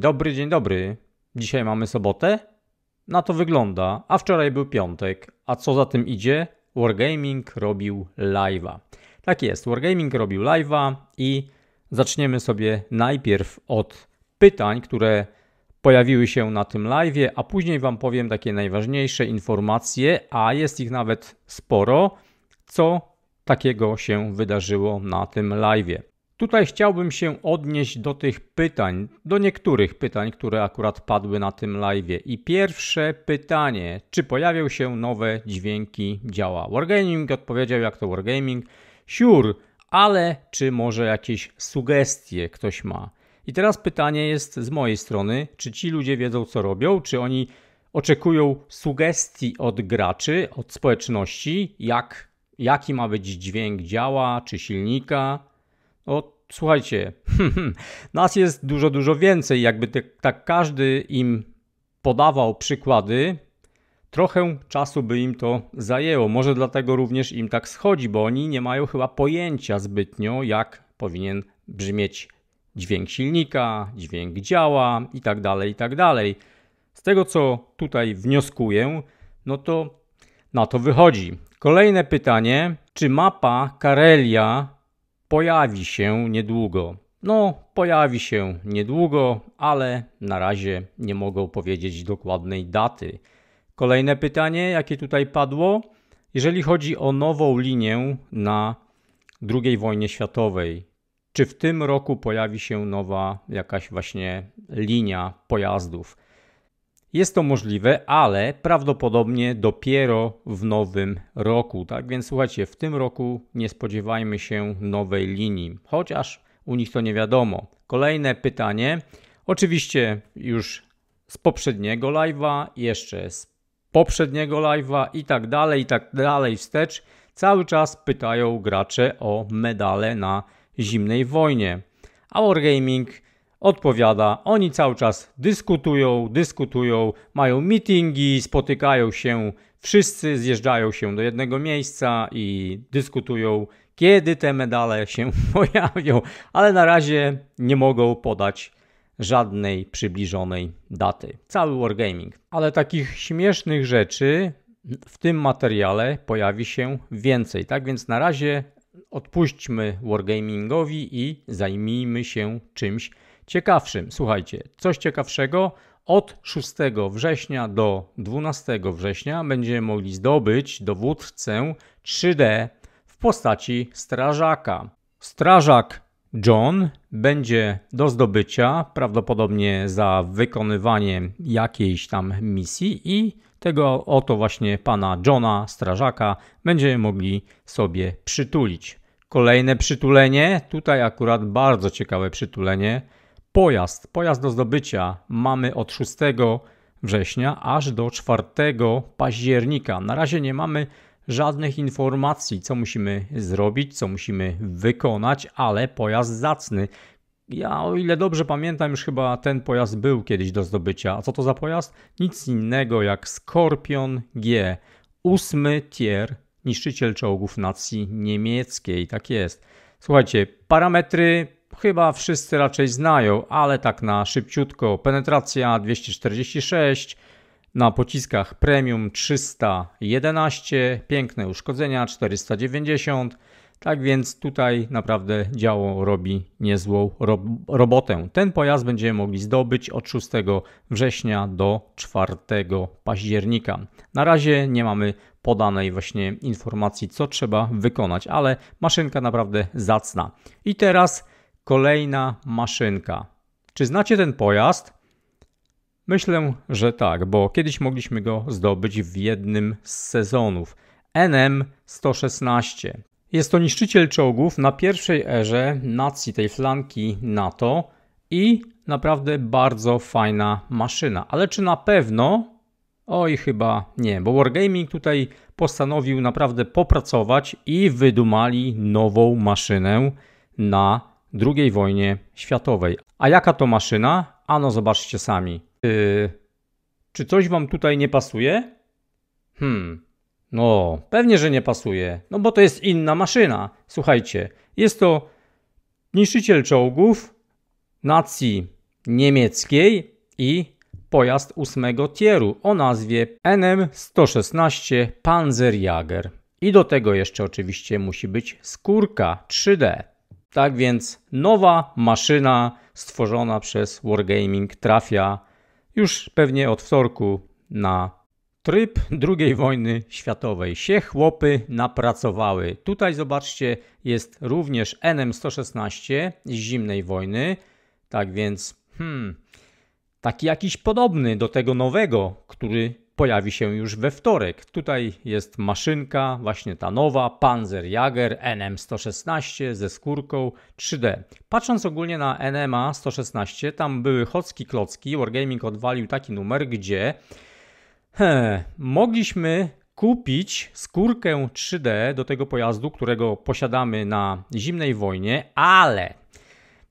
dobry, dzień dobry. Dzisiaj mamy sobotę? Na to wygląda, a wczoraj był piątek. A co za tym idzie? Wargaming robił live'a. Tak jest, Wargaming robił live'a i zaczniemy sobie najpierw od pytań, które pojawiły się na tym live'ie, a później Wam powiem takie najważniejsze informacje, a jest ich nawet sporo, co takiego się wydarzyło na tym live'ie. Tutaj chciałbym się odnieść do tych pytań, do niektórych pytań, które akurat padły na tym live. I pierwsze pytanie, czy pojawią się nowe dźwięki działa? Wargaming odpowiedział, jak to Wargaming? Sure, ale czy może jakieś sugestie ktoś ma? I teraz pytanie jest z mojej strony, czy ci ludzie wiedzą, co robią, czy oni oczekują sugestii od graczy, od społeczności, jak, jaki ma być dźwięk działa czy silnika, o, słuchajcie, nas jest dużo, dużo więcej. Jakby te, tak każdy im podawał przykłady, trochę czasu by im to zajęło. Może dlatego również im tak schodzi, bo oni nie mają chyba pojęcia zbytnio, jak powinien brzmieć dźwięk silnika, dźwięk działa itd., tak itd. Tak Z tego, co tutaj wnioskuję, no to na to wychodzi. Kolejne pytanie, czy mapa Karelia pojawi się niedługo. No, pojawi się niedługo, ale na razie nie mogę powiedzieć dokładnej daty. Kolejne pytanie, jakie tutaj padło, jeżeli chodzi o nową linię na II wojnie światowej, czy w tym roku pojawi się nowa jakaś właśnie linia pojazdów? Jest to możliwe, ale prawdopodobnie dopiero w nowym roku. Tak więc słuchajcie, w tym roku nie spodziewajmy się nowej linii, chociaż u nich to nie wiadomo. Kolejne pytanie, oczywiście już z poprzedniego live'a, jeszcze z poprzedniego live'a i tak dalej, i tak dalej wstecz. Cały czas pytają gracze o medale na zimnej wojnie. A Wargaming odpowiada. Oni cały czas dyskutują, dyskutują, mają meetingi, spotykają się, wszyscy zjeżdżają się do jednego miejsca i dyskutują, kiedy te medale się pojawią, ale na razie nie mogą podać żadnej przybliżonej daty. Cały Wargaming. Ale takich śmiesznych rzeczy w tym materiale pojawi się więcej. Tak więc na razie odpuśćmy Wargamingowi i zajmijmy się czymś ciekawszym. Słuchajcie, coś ciekawszego. Od 6 września do 12 września będziemy mogli zdobyć dowódcę 3D w postaci strażaka. Strażak John będzie do zdobycia prawdopodobnie za wykonywanie jakiejś tam misji i tego oto właśnie pana Johna, strażaka, będziemy mogli sobie przytulić. Kolejne przytulenie, tutaj akurat bardzo ciekawe przytulenie – Pojazd, pojazd do zdobycia mamy od 6 września aż do 4 października. Na razie nie mamy żadnych informacji, co musimy zrobić, co musimy wykonać, ale pojazd zacny. Ja o ile dobrze pamiętam, już chyba ten pojazd był kiedyś do zdobycia. A co to za pojazd? Nic innego jak Scorpion G, ósmy tier, niszczyciel czołgów nacji niemieckiej. Tak jest. Słuchajcie, parametry chyba wszyscy raczej znają, ale tak na szybciutko. Penetracja 246, na pociskach premium 311, piękne uszkodzenia 490. Tak więc tutaj naprawdę działo robi niezłą rob robotę. Ten pojazd będziemy mogli zdobyć od 6 września do 4 października. Na razie nie mamy podanej właśnie informacji, co trzeba wykonać, ale maszynka naprawdę zacna. I teraz kolejna maszynka. Czy znacie ten pojazd? Myślę, że tak, bo kiedyś mogliśmy go zdobyć w jednym z sezonów. NM-116. Jest to niszczyciel czołgów na pierwszej erze nacji, tej flanki NATO i naprawdę bardzo fajna maszyna. Ale czy na pewno? Oj, chyba nie, bo Wargaming tutaj postanowił naprawdę popracować i wydumali nową maszynę na II wojnie światowej. A jaka to maszyna? Ano zobaczcie sami. Yy, czy coś wam tutaj nie pasuje? Hmm, no pewnie, że nie pasuje, no bo to jest inna maszyna. Słuchajcie, jest to niszczyciel czołgów nacji niemieckiej i pojazd ósmego tieru o nazwie NM116 Panzerjager. I do tego jeszcze oczywiście musi być skórka 3D. Tak więc nowa maszyna stworzona przez Wargaming trafia już pewnie od wtorku na tryb II wojny światowej. Się chłopy napracowały. Tutaj zobaczcie, jest również NM116 z zimnej wojny. Tak więc, hmm, taki jakiś podobny do tego nowego, który pojawi się już we wtorek. Tutaj jest maszynka, właśnie ta nowa, Panzer Jager NM116 ze skórką 3D. Patrząc ogólnie na NMA 116, tam były chocki klocki, Wargaming odwalił taki numer, gdzie he, mogliśmy kupić skórkę 3D do tego pojazdu, którego posiadamy na zimnej wojnie, ale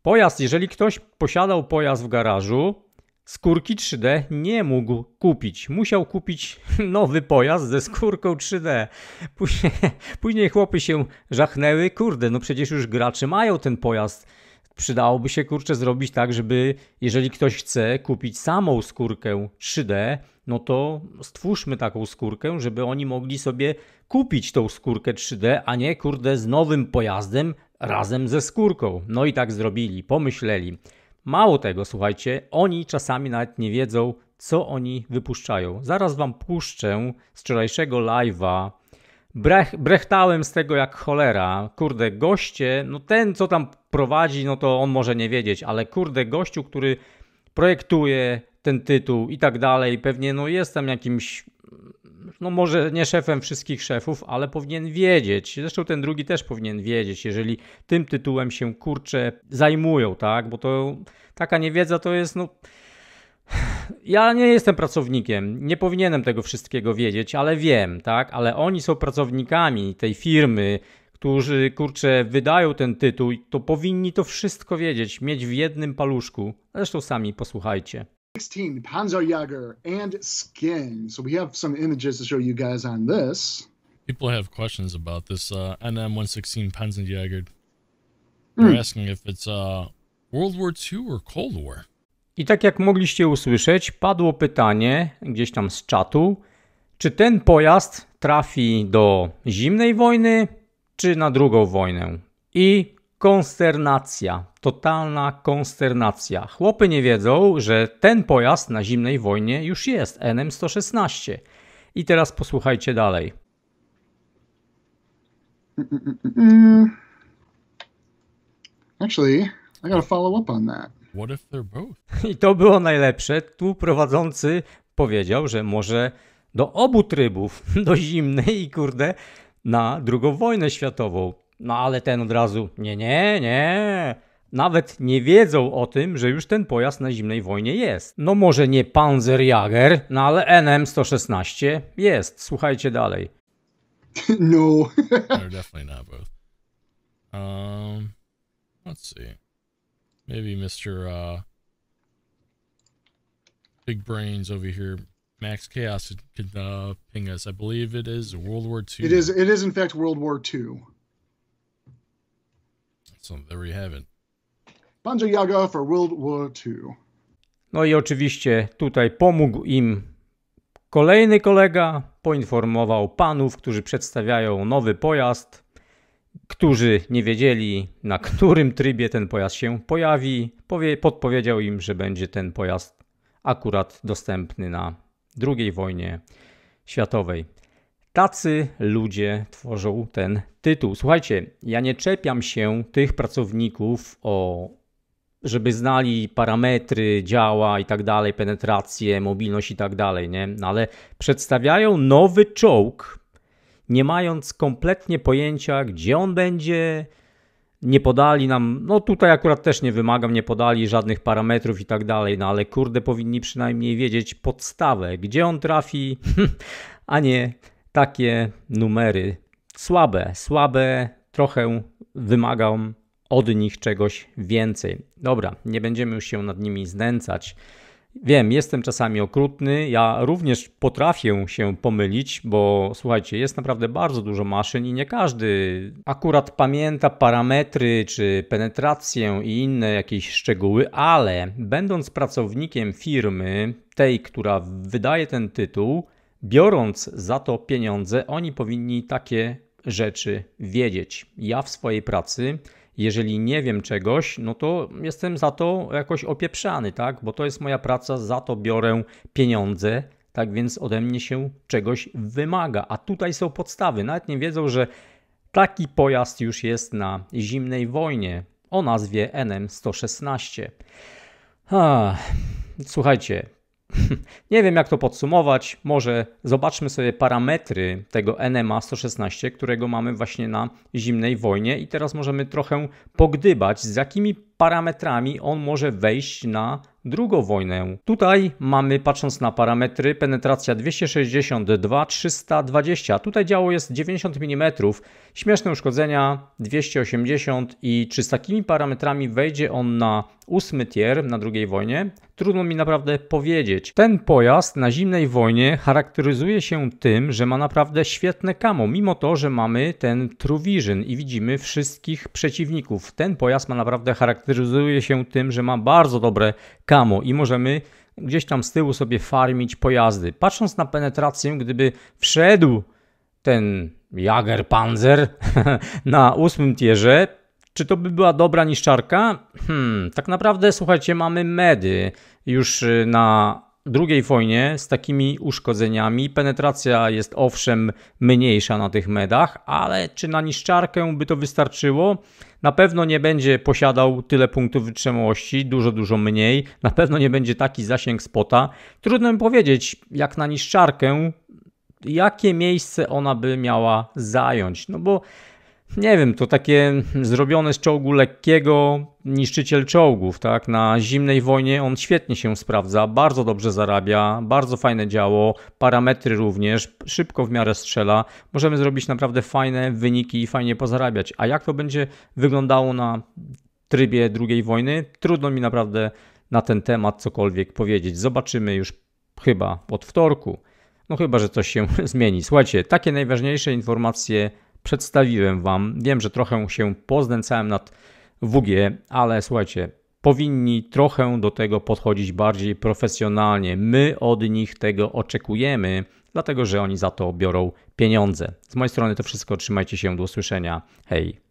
pojazd, jeżeli ktoś posiadał pojazd w garażu, skórki 3D nie mógł kupić. Musiał kupić nowy pojazd ze skórką 3D. Później, później chłopy się żachnęły, kurde, no przecież już gracze mają ten pojazd przydałoby się kurczę zrobić tak, żeby jeżeli ktoś chce kupić samą skórkę 3D, no to stwórzmy taką skórkę, żeby oni mogli sobie kupić tą skórkę 3D, a nie kurde z nowym pojazdem razem ze skórką. No i tak zrobili, pomyśleli. Mało tego, słuchajcie, oni czasami nawet nie wiedzą, co oni wypuszczają. Zaraz wam puszczę z wczorajszego live'a. Brech, brechtałem z tego jak cholera. Kurde, goście, no ten co tam prowadzi, no to on może nie wiedzieć, ale kurde, gościu, który projektuje ten tytuł i tak dalej, pewnie no jestem jakimś no może nie szefem wszystkich szefów, ale powinien wiedzieć. Zresztą ten drugi też powinien wiedzieć, jeżeli tym tytułem się kurcze zajmują, tak? Bo to taka niewiedza to jest, no. Ja nie jestem pracownikiem, nie powinienem tego wszystkiego wiedzieć, ale wiem, tak? Ale oni są pracownikami tej firmy, którzy kurczę wydają ten tytuł, to powinni to wszystko wiedzieć, mieć w jednym paluszku. Zresztą sami posłuchajcie. 16, Panzerjäger and Skin. So we have some images to show you guys on this. People have questions about this uh, NM116 Panzerjäger. Hmm. They're mm. asking if it's uh, World War II or Cold War. I tak jak mogliście usłyszeć, padło pytanie gdzieś tam z czatu, czy ten pojazd trafi do zimnej wojny, czy na drugą wojnę. I konsternacja, totalna konsternacja. Chłopy nie wiedzą, że ten pojazd na zimnej wojnie już jest NM116. I teraz posłuchajcie dalej. Mm. Actually, I gotta follow up on that. What if they're both? I to było najlepsze. Tu prowadzący powiedział, że może do obu trybów, do zimnej i kurde, na drugą wojnę światową. No ale ten od razu, nie, nie, nie. Nawet nie wiedzą o tym, że już ten pojazd na zimnej wojnie jest. No może nie Panzerjager, no ale NM116 jest. Słuchajcie dalej. No. They're no, definitely not both. Um, let's see. Maybe Mr. Uh, Big Brains over here Max Chaos could uh, ping us. I believe it is World War II. It is. It is in fact World War II. So there we have it. Banja Yaga for World War II. No i oczywiście tutaj pomógł im kolejny kolega, poinformował panów, którzy przedstawiają nowy pojazd, którzy nie wiedzieli, na którym trybie ten pojazd się pojawi. podpowiedział im, że będzie ten pojazd akurat dostępny na II wojnie światowej tacy ludzie tworzą ten tytuł. Słuchajcie, ja nie czepiam się tych pracowników o żeby znali parametry działa i tak dalej, penetrację, mobilność i tak dalej, nie? No ale przedstawiają nowy czołg, nie mając kompletnie pojęcia, gdzie on będzie. Nie podali nam, no tutaj akurat też nie wymagam, nie podali żadnych parametrów i tak dalej, no ale kurde, powinni przynajmniej wiedzieć podstawę, gdzie on trafi, a nie takie numery słabe, słabe, trochę wymagam od nich czegoś więcej. Dobra, nie będziemy już się nad nimi znęcać. Wiem, jestem czasami okrutny. Ja również potrafię się pomylić, bo słuchajcie, jest naprawdę bardzo dużo maszyn i nie każdy akurat pamięta parametry czy penetrację i inne jakieś szczegóły, ale będąc pracownikiem firmy, tej, która wydaje ten tytuł, Biorąc za to pieniądze, oni powinni takie rzeczy wiedzieć. Ja w swojej pracy, jeżeli nie wiem czegoś, no to jestem za to jakoś opieprzany, tak? Bo to jest moja praca, za to biorę pieniądze. Tak więc ode mnie się czegoś wymaga, a tutaj są podstawy. Nawet nie wiedzą, że taki pojazd już jest na zimnej wojnie o nazwie NM116. słuchajcie, Nie wiem, jak to podsumować. Może zobaczmy sobie parametry tego NMA 116, którego mamy właśnie na zimnej wojnie, i teraz możemy trochę pogdybać, z jakimi parametrami on może wejść na drugą wojnę. Tutaj mamy, patrząc na parametry, penetracja 262, 320. Tutaj działo jest 90 mm. Śmieszne uszkodzenia 280 i czy z takimi parametrami wejdzie on na ósmy tier na drugiej wojnie? Trudno mi naprawdę powiedzieć. Ten pojazd na zimnej wojnie charakteryzuje się tym, że ma naprawdę świetne kamo, mimo to, że mamy ten Truvision i widzimy wszystkich przeciwników. Ten pojazd ma naprawdę charakteryzuje charakteryzuje się tym, że ma bardzo dobre kamo i możemy gdzieś tam z tyłu sobie farmić pojazdy. Patrząc na penetrację, gdyby wszedł ten Jager Panzer na ósmym tierze, czy to by była dobra niszczarka? Hmm, tak naprawdę, słuchajcie, mamy medy już y, na drugiej wojnie z takimi uszkodzeniami penetracja jest owszem mniejsza na tych medach, ale czy na niszczarkę by to wystarczyło? Na pewno nie będzie posiadał tyle punktów wytrzymałości, dużo, dużo mniej. Na pewno nie będzie taki zasięg spota. Trudno mi powiedzieć, jak na niszczarkę, jakie miejsce ona by miała zająć. No bo nie wiem, to takie zrobione z czołgu lekkiego niszczyciel czołgów, tak? Na zimnej wojnie on świetnie się sprawdza, bardzo dobrze zarabia, bardzo fajne działo, parametry również, szybko w miarę strzela. Możemy zrobić naprawdę fajne wyniki i fajnie pozarabiać. A jak to będzie wyglądało na trybie drugiej wojny? Trudno mi naprawdę na ten temat cokolwiek powiedzieć. Zobaczymy już chyba od wtorku. No chyba, że coś się zmieni. Słuchajcie, takie najważniejsze informacje przedstawiłem Wam. Wiem, że trochę się poznęcałem nad WG, ale słuchajcie, powinni trochę do tego podchodzić bardziej profesjonalnie. My od nich tego oczekujemy, dlatego że oni za to biorą pieniądze. Z mojej strony to wszystko. Trzymajcie się, do usłyszenia. Hej!